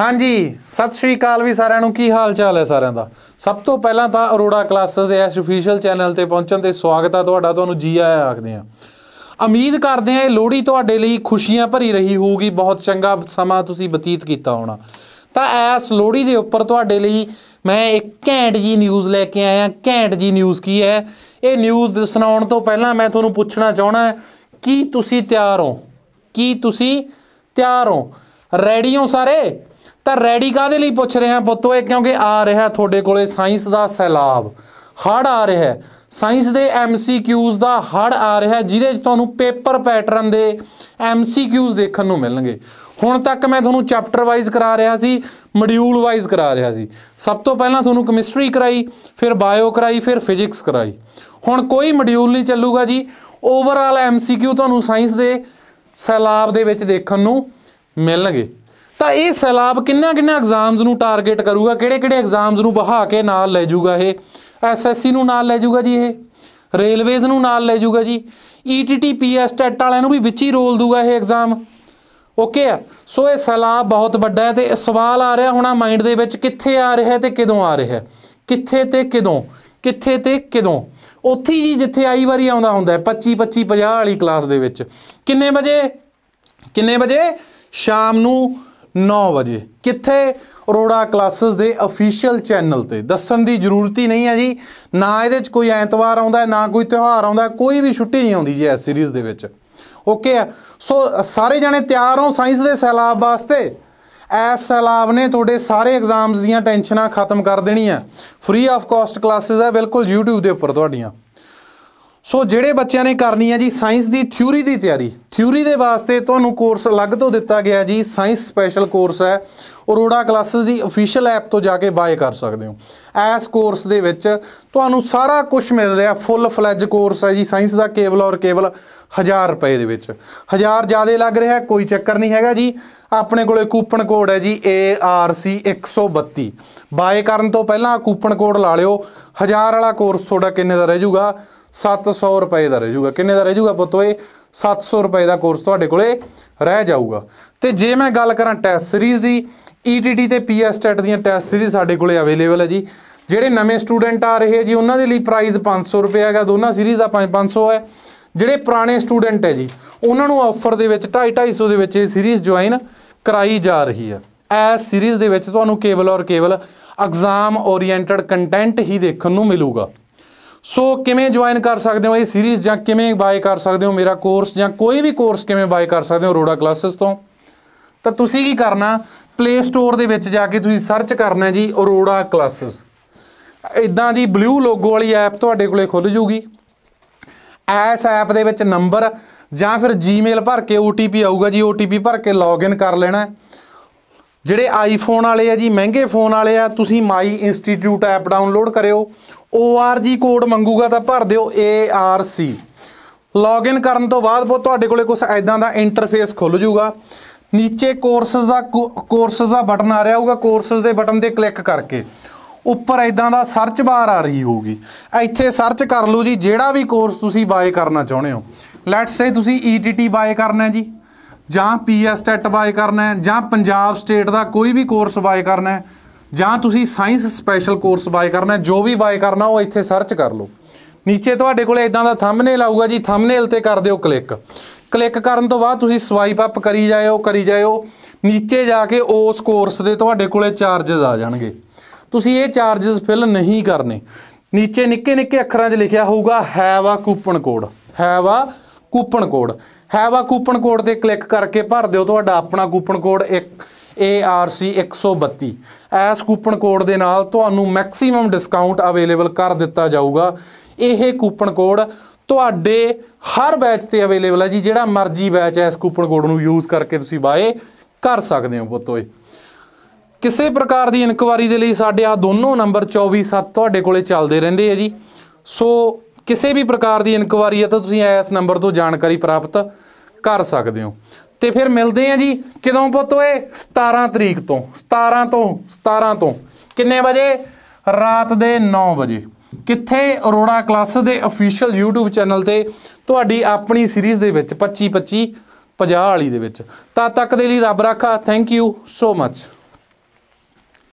ਹਾਂਜੀ ਸਤਿ ਸ਼੍ਰੀ ਅਕਾਲ ਵੀ ਸਾਰਿਆਂ ਨੂੰ ਕੀ ਹਾਲ ਚਾਲ ਹੈ ਸਾਰਿਆਂ ਦਾ ਸਭ ਤੋਂ ਪਹਿਲਾਂ ਤਾਂ ਅਰੋੜਾ ਕਲਾਸਸ ਦੇ ਇਸ ਅਫੀਸ਼ੀਅਲ ਚੈਨਲ ਤੇ ਪਹੁੰਚਣ ਤੇ ਸਵਾਗਤ ਆ ਤੁਹਾਡਾ ਤੁਹਾਨੂੰ ਜੀ ਆਇਆਂ ਆਖਦੇ ਆ ਉਮੀਦ ਕਰਦੇ ਆ ਇਹ ਲੋਹੜੀ ਤੁਹਾਡੇ ਲਈ ਖੁਸ਼ੀਆਂ ਭਰੀ ਰਹੀ ਹੋਊਗੀ ਬਹੁਤ ਚੰਗਾ ਸਮਾਂ ਤੁਸੀਂ ਬਤੀਤ ਕੀਤਾ ਹੋਣਾ ਤਾਂ ਐਸ ਲੋਹੜੀ ਦੇ ਉੱਪਰ ਤੁਹਾਡੇ ਲਈ ਮੈਂ ਇੱਕ ਘੈਂਟ ਜੀ ਨਿਊਜ਼ ਲੈ ਕੇ ਆਇਆ ਘੈਂਟ ਜੀ ਨਿਊਜ਼ ਕੀ ਹੈ ਇਹ ਨਿਊਜ਼ ਸੁਣਾਉਣ ਤੋਂ ਪਹਿਲਾਂ ਮੈਂ ਤੁਹਾਨੂੰ ਪੁੱਛਣਾ ਚਾਹਣਾ ਹੈ ਕੀ ਤੁਸੀਂ ਤਿਆਰ ਹੋ ਕੀ ਤੁਸੀਂ ਤਿਆਰ ਹੋ ਰੈਡੀ ਹੋ ਸਾਰੇ ਤਾਂ ਰੈਡੀ ਕਾਦੇ ਲਈ ਪੁੱਛ ਰਿਹਾ ਪੁੱਤੋ ਇਹ ਕਿਉਂਕਿ ਆ ਰਿਹਾ ਤੁਹਾਡੇ ਕੋਲੇ ਸਾਇੰਸ ਦਾ ਸੈਲਾਬ ਹੜ ਆ ਰਿਹਾ ਸਾਇੰਸ ਦੇ ਐਮਸੀਕਿਊਜ਼ ਦਾ ਹੜ ਆ ਰਿਹਾ ਜਿਹਦੇ 'ਚ ਤੁਹਾਨੂੰ ਪੇਪਰ ਪੈਟਰਨ ਦੇ ਐਮਸੀਕਿਊਜ਼ ਦੇਖਣ ਨੂੰ ਮਿਲਣਗੇ ਹੁਣ ਤੱਕ ਮੈਂ ਤੁਹਾਨੂੰ ਚੈਪਟਰ ਵਾਈਜ਼ ਕਰਾ ਰਿਹਾ ਸੀ ਮੋਡਿਊਲ ਵਾਈਜ਼ ਕਰਾ ਰਿਹਾ ਸੀ ਸਭ ਤੋਂ ਪਹਿਲਾਂ ਤੁਹਾਨੂੰ ਕੈਮਿਸਟਰੀ ਕਰਾਈ ਫਿਰ ਬਾਇਓ ਕਰਾਈ ਫਿਰ ਫਿਜ਼ਿਕਸ ਕਰਾਈ ਹੁਣ ਕੋਈ ਮੋਡਿਊਲ ਨਹੀਂ ਚੱਲੂਗਾ ਜੀ ਓਵਰਆਲ ਐਮਸੀਕਿਊ ਤੁਹਾਨੂੰ ਸਾਇੰਸ ਦੇ ਸੈਲਾਬ ਦੇ ਵਿੱਚ ਦੇਖਣ ਨੂੰ ਮਿਲਣਗੇ ਤਾਂ ਇਹ ਸੈਲਾਬ ਕਿੰਨਾ ਕਿੰਨਾ ਐਗਜ਼ਾਮਸ ਨੂੰ ਟਾਰਗੇਟ ਕਰੂਗਾ ਕਿਹੜੇ ਕਿਹੜੇ ਐਗਜ਼ਾਮਸ ਨੂੰ ਬਹਾ ਕੇ ਨਾਲ ਲੈ ਜਾਊਗਾ ਇਹ ਐਸਐਸਸੀ ਨੂੰ ਨਾਲ ਲੈ ਜਾਊਗਾ ਜੀ ਇਹ ਰੇਲਵੇਜ਼ ਨੂੰ ਨਾਲ ਲੈ ਜਾਊਗਾ ਜੀ ਈਟੀਟੀ ਪੀਐਸ ਟੈਟ ਵਾਲਿਆਂ ਨੂੰ ਵੀ ਵਿੱਚ ਹੀ ਰੋਲ ਦੂਗਾ ਇਹ ਐਗਜ਼ਾਮ ਓਕੇ ਆ ਸੋ ਇਹ ਸੈਲਾਬ ਬਹੁਤ ਵੱਡਾ ਹੈ ਤੇ ਸਵਾਲ ਆ ਰਿਹਾ ਹੋਣਾ ਮਾਈਂਡ ਦੇ ਵਿੱਚ ਕਿੱਥੇ ਆ ਰਿਹਾ ਤੇ ਕਦੋਂ ਆ ਰਿਹਾ ਕਿੱਥੇ ਤੇ ਕਦੋਂ ਕਿੱਥੇ ਤੇ ਕਦੋਂ ਉੱਥੇ ਜੀ ਜਿੱਥੇ ਆਈ ਵਾਰੀ ਆਉਂਦਾ ਹੁੰਦਾ ਹੈ 25 25 50 ਵਾਲੀ ਕਲਾਸ ਦੇ ਵਿੱਚ ਕਿੰਨੇ ਵਜੇ ਕਿੰਨੇ ਵਜੇ ਸ਼ਾਮ ਨੂੰ 9 ਵਜੇ ਕਿੱਥੇ ਅਰੋੜਾ ਕਲਾਸਸ ਦੇ ਅਫੀਸ਼ੀਅਲ ਚੈਨਲ ਤੇ ਦੱਸਣ ਦੀ ਜ਼ਰੂਰਤ ਹੀ ਨਹੀਂ ਹੈ ਜੀ ਨਾ ਇਹਦੇ 'ਚ ਕੋਈ ਐਤਵਾਰ ਆਉਂਦਾ ਨਾ ਕੋਈ ਤਿਉਹਾਰ ਆਉਂਦਾ ਕੋਈ ਵੀ ਛੁੱਟੀ ਨਹੀਂ ਆਉਂਦੀ ਜੀ ਇਸ ਸੀਰੀਜ਼ ਦੇ ਵਿੱਚ ਓਕੇ ਆ ਸੋ ਸਾਰੇ ਜਣੇ ਤਿਆਰ ਹੋ ਸਾਇੰਸ ਦੇ ਸੈਲਾਬ ਵਾਸਤੇ ਐਸ ਸੈਲਾਬ ਨੇ ਤੁਹਾਡੇ ਸਾਰੇ ਐਗਜ਼ਾਮਸ ਦੀਆਂ ਟੈਨਸ਼ਨਾਂ ਖਤਮ ਕਰ ਦੇਣੀਆਂ ਫ੍ਰੀ ਆਫ ਕਾਸਟ ਕਲਾਸਸ ਹੈ ਬਿਲਕੁਲ YouTube ਦੇ ਉੱਪਰ ਤੁਹਾਡੀਆਂ ਸੋ ਜਿਹੜੇ ਬੱਚਿਆਂ ਨੇ ਕਰਨੀ ਹੈ ਜੀ ਸਾਇੰਸ ਦੀ ਥਿਊਰੀ ਦੀ ਤਿਆਰੀ ਥਿਊਰੀ ਦੇ ਵਾਸਤੇ ਤੁਹਾਨੂੰ ਕੋਰਸ ਅਲੱਗ ਤੋਂ ਦਿੱਤਾ ਗਿਆ ਜੀ ਸਾਇੰਸ ਸਪੈਸ਼ਲ ਕੋਰਸ ਹੈ ਅਰੋੜਾ ਕਲਾਸਸ ਦੀ ਅਫੀਸ਼ੀਅਲ ਐਪ ਤੋਂ ਜਾ ਕੇ ਬਾਏ ਕਰ ਸਕਦੇ ਹੋ ਐਸ ਕੋਰਸ ਦੇ ਵਿੱਚ ਤੁਹਾਨੂੰ ਸਾਰਾ ਕੁਝ ਮਿਲ ਰਿਹਾ ਫੁੱਲ ਫਲੈਜ ਕੋਰਸ ਹੈ ਜੀ ਸਾਇੰਸ ਦਾ ਕੇਵਲ ਔਰ ਕੇਵਲ 1000 ਰੁਪਏ ਦੇ ਵਿੱਚ 1000 ਜ਼ਿਆਦਾ ਲੱਗ ਰਿਹਾ ਕੋਈ ਚੱਕਰ ਨਹੀਂ ਹੈਗਾ ਜੀ ਆਪਣੇ ਕੋਲੇ ਕੂਪਨ ਕੋਡ ਹੈ ਜੀ ARC132 ਬਾਏ ਕਰਨ ਤੋਂ ਪਹਿਲਾਂ ਕੂਪਨ ਕੋਡ ਲਾ ਲਿਓ 1000 ਵਾਲਾ ਕੋਰਸ ਤੁਹਾਡਾ ਕਿੰਨੇ ਦਾ ਰਹਿ ਜਾਊਗਾ 700 ਰੁਪਏ ਦਾ ਰਹਿ ਜਾਊਗਾ ਕਿੰਨੇ ਦਾ ਰਹਿ ਜਾਊਗਾ ਪੁੱਤੋ ਇਹ 700 ਰੁਪਏ ਦਾ ਕੋਰਸ ਤੁਹਾਡੇ ਕੋਲੇ ਰਹਿ ਜਾਊਗਾ ਤੇ ਜੇ ਮੈਂ ਗੱਲ ਕਰਾਂ ਟੈਸਟ ਸੀਰੀਜ਼ ਦੀ ETT ਤੇ PS ਦੀਆਂ ਟੈਸਟ ਸੀਰੀਜ਼ ਸਾਡੇ ਕੋਲੇ ਅਵੇਲੇਬਲ ਹੈ ਜੀ ਜਿਹੜੇ ਨਵੇਂ ਸਟੂਡੈਂਟ ਆ ਰਹੇ ਜੀ ਉਹਨਾਂ ਦੇ ਲਈ ਪ੍ਰਾਈਸ 500 ਰੁਪਏ ਹੈਗਾ ਦੋਨਾਂ ਸੀਰੀਜ਼ ਦਾ 500 ਹੈ ਜਿਹੜੇ ਪੁਰਾਣੇ ਸਟੂਡੈਂਟ ਹੈ ਜੀ ਉਹਨਾਂ ਨੂੰ ਆਫਰ ਦੇ ਵਿੱਚ 2.5 250 ਦੇ ਵਿੱਚ ਇਹ ਸੀਰੀਜ਼ ਜੁਆਇਨ ਕਰਾਈ ਜਾ ਰਹੀ ਹੈ ਐਸ ਸੀਰੀਜ਼ ਦੇ ਵਿੱਚ ਤੁਹਾਨੂੰ ਕੇਵਲ ਔਰ ਕੇਵਲ ਐਗਜ਼ਾਮ ਓਰੀਐਂਟਡ ਕੰਟੈਂਟ ਹੀ ਦੇਖਣ ਨੂੰ ਮਿਲੂਗਾ ਸੋ ਕਿਵੇਂ ਜੁਆਇਨ ਕਰ ਸਕਦੇ ਹੋ ਇਹ ਸੀਰੀਜ਼ ਜਾਂ ਕਿਵੇਂ ਬਾਏ ਕਰ ਸਕਦੇ ਹੋ ਮੇਰਾ ਕੋਰਸ ਜਾਂ ਕੋਈ ਵੀ ਕੋਰਸ ਕਿਵੇਂ ਬਾਏ ਕਰ ਸਕਦੇ ਹੋ ਰੋੜਾ ਕਲਾਸਸ ਤੋਂ ਤਾਂ ਤੁਸੀਂ ਕੀ ਕਰਨਾ ਪਲੇ ਸਟੋਰ ਦੇ ਵਿੱਚ ਜਾ ਕੇ ਤੁਸੀਂ ਸਰਚ ਕਰਨਾ ਜੀ ਅਰੋੜਾ ਕਲਾਸਸ ਇਦਾਂ ਦੀ ਬਲੂ ਲੋਗੋ ਵਾਲੀ ਐਪ ਤੁਹਾਡੇ ਕੋਲੇ ਖੁੱਲ ਜੂਗੀ ਐਸ ਐਪ ਦੇ ਵਿੱਚ ਨੰਬਰ ਜਾਂ ਫਿਰ ਜੀਮੇਲ ਭਰ ਕੇ OTP ਆਊਗਾ ਜੀ OTP ਭਰ ਕੇ ਲੌਗਇਨ ਕਰ ਲੈਣਾ ਜਿਹੜੇ ਆਈਫੋਨ ਵਾਲੇ ਆ ਜੀ ਮਹਿੰਗੇ ਫੋਨ ਵਾਲੇ ਆ ਤੁਸੀਂ ਮਾਈ ਇੰਸਟੀਚਿਊਟ ਐਪ ਡਾਊਨਲੋਡ ਕਰਿਓ ORG ਕੋਡ ਮੰਗੂਗਾ ਤਾਂ ਭਰ ਦਿਓ ARC ਲੌਗਇਨ ਕਰਨ ਤੋਂ ਬਾਅਦ ਉਹ ਤੁਹਾਡੇ ਕੋਲੇ ਕੁਝ ਐਦਾਂ ਦਾ ਇੰਟਰਫੇਸ ਖੁੱਲ ਜਾਊਗਾ ਨੀਚੇ ਕੋਰਸਸ ਦਾ ਕੋਰਸਸ ਦਾ ਬਟਨ ਆ ਰਿਹਾ ਹੋਊਗਾ ਕੋਰਸਸ ਦੇ ਬਟਨ ਤੇ ਕਲਿੱਕ ਕਰਕੇ ਉੱਪਰ ਐਦਾਂ ਦਾ ਸਰਚ ਬਾਰ ਆ ਰਹੀ ਹੋਊਗੀ ਇੱਥੇ ਸਰਚ ਕਰ ਲਓ ਜੀ ਜਿਹੜਾ ਵੀ ਕੋਰਸ ਤੁਸੀਂ ਬਾਏ ਕਰਨਾ ਚਾਹੁੰਦੇ ਹੋ ਲੈਟਸ ਸੇ ਤੁਸੀਂ ETT ਬਾਏ ਕਰਨਾ ਹੈ ਜੀ ਜਾਂ PSTET ਬਾਏ e ਕਰਨਾ ਹੈ ਜਾਂ ਪੰਜਾਬ ਸਟੇਟ ਦਾ ਕੋਈ ਵੀ ਕੋਰਸ ਬਾਏ ਕਰਨਾ ਹੈ ਜਾਂ ਤੁਸੀਂ ਸਾਇੰਸ ਸਪੈਸ਼ਲ ਕੋਰਸ ਬਾਏ ਕਰਨਾ ਜੋ ਵੀ ਬਾਏ ਕਰਨਾ ਉਹ ਇੱਥੇ ਸਰਚ ਕਰ ਲਓ ਨੀਚੇ ਤੁਹਾਡੇ ਕੋਲੇ ਇਦਾਂ ਦਾ ਥੰਬਨੇਲ ਆਊਗਾ ਜੀ ਥੰਬਨੇਲ ਤੇ ਕਰ ਦਿਓ ਕਲਿੱਕ ਕਲਿੱਕ ਕਰਨ ਤੋਂ ਬਾਅਦ ਤੁਸੀਂ ਸਵਾਈਪ ਅਪ ਕਰੀ ਜਾਇਓ ਕਰੀ ਜਾਇਓ ਨੀਚੇ ਜਾ ਕੇ ਉਸ ਕੋਰਸ ਦੇ ਤੁਹਾਡੇ ਕੋਲੇ ਚਾਰजेस ਆ ਜਾਣਗੇ ਤੁਸੀਂ ਇਹ ਚਾਰजेस ਫਿਲ ਨਹੀਂ ਕਰਨੇ ਨੀਚੇ ਨਿੱਕੇ ਨਿੱਕੇ ਅੱਖਰਾਂ 'ਚ ਲਿਖਿਆ ਹੋਊਗਾ have a coupon code have a coupon code have a coupon code ਤੇ ਕਲਿੱਕ ਕਰਕੇ ਭਰ ਦਿਓ ਤੁਹਾਡਾ ਆਪਣਾ ਕੂਪਨ ਕੋਡ ਇੱਕ ARC 132 ਐਸ ਕੂਪਨ ਕੋਡ ਦੇ ਨਾਲ ਤੁਹਾਨੂੰ ਮੈਕਸਿਮਮ ਡਿਸਕਾਊਂਟ ਅਵੇਲੇਬਲ ਕਰ ਦਿੱਤਾ ਜਾਊਗਾ ਇਹ ਕੂਪਨ ਕੋਡ ਤੁਹਾਡੇ ਹਰ ਬੈਚ ਤੇ ਅਵੇਲੇਬਲ ਹੈ ਜੀ ਜਿਹੜਾ ਮਰਜ਼ੀ ਬੈਚ ਐਸ ਕੂਪਨ ਕੋਡ ਨੂੰ ਯੂਜ਼ ਕਰਕੇ ਤੁਸੀਂ ਬਾਏ ਕਰ ਸਕਦੇ ਹੋ ਪੁੱਤੋਏ ਕਿਸੇ ਪ੍ਰਕਾਰ ਦੀ ਇਨਕੁਆਰੀ ਦੇ ਲਈ ਸਾਡੇ ਆ ਦੋਨੋਂ ਨੰਬਰ 247 ਤੁਹਾਡੇ ਕੋਲੇ ਚੱਲਦੇ ਰਹਿੰਦੇ ਆ ਜੀ ਸੋ ਕਿਸੇ ਵੀ ਪ੍ਰਕਾਰ ਦੀ ਇਨਕੁਆਰੀ ਹੈ ਤਾਂ ਤੁਸੀਂ ਇਸ ਨੰਬਰ ਤੋਂ ਜਾਣਕਾਰੀ ਪ੍ਰਾਪਤ ਕਰ ਸਕਦੇ ਹੋ ਤੇ ਫਿਰ ਮਿਲਦੇ ਆ ਜੀ ਕਿਦੋਂ ਪੁੱਤ ਓਏ 17 ਤਰੀਕ ਤੋਂ 17 ਤੋਂ 17 ਤੋਂ ਕਿੰਨੇ ਵਜੇ ਰਾਤ ਦੇ 9 ਵਜੇ ਕਿੱਥੇ ਅਰੋੜਾ ਕਲਾਸ ਦੇ ਅਫੀਸ਼ੀਅਲ YouTube ਚੈਨਲ ਤੇ ਤੁਹਾਡੀ ਆਪਣੀ ਸੀਰੀਜ਼ ਦੇ ਵਿੱਚ 25 25 50 ਵਾਲੀ ਦੇ ਵਿੱਚ ਤਦ ਤੱਕ ਦੇ ਲਈ ਰੱਬ ਰਾਖਾ ਥੈਂਕ ਯੂ ਸੋ ਮੱਚ